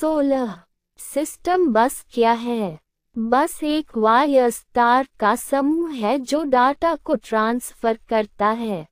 सोलह सिस्टम बस क्या है बस एक वायर स्टार का समूह है जो डाटा को ट्रांसफर करता है